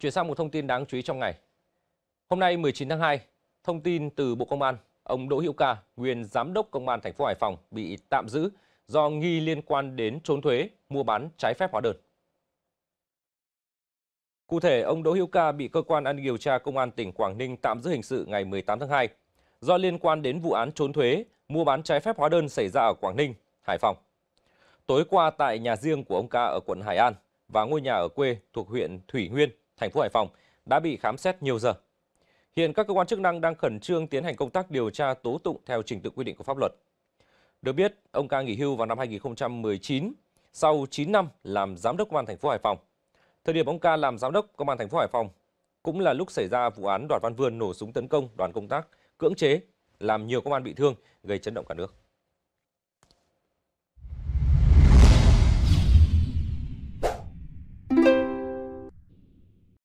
Chuyển sang một thông tin đáng chú ý trong ngày. Hôm nay 19 tháng 2, thông tin từ Bộ Công an, ông Đỗ Hữu Ca, nguyên giám đốc Công an thành phố Hải Phòng bị tạm giữ do nghi liên quan đến trốn thuế, mua bán trái phép hóa đơn. Cụ thể, ông Đỗ Hữu Ca bị cơ quan an điều tra Công an tỉnh Quảng Ninh tạm giữ hình sự ngày 18 tháng 2 do liên quan đến vụ án trốn thuế, mua bán trái phép hóa đơn xảy ra ở Quảng Ninh, Hải Phòng. Tối qua tại nhà riêng của ông Ca ở quận Hải An và ngôi nhà ở quê thuộc huyện Thủy Nguyên, thành phố Hải Phòng đã bị khám xét nhiều giờ. Hiện các cơ quan chức năng đang khẩn trương tiến hành công tác điều tra tố tụng theo trình tự quy định của pháp luật. Được biết, ông ca nghỉ hưu vào năm 2019 sau 9 năm làm giám đốc công an thành phố Hải Phòng. Thời điểm ông ca làm giám đốc công an thành phố Hải Phòng cũng là lúc xảy ra vụ án Đoàn Văn Vươn nổ súng tấn công đoàn công tác cưỡng chế làm nhiều công an bị thương gây chấn động cả nước.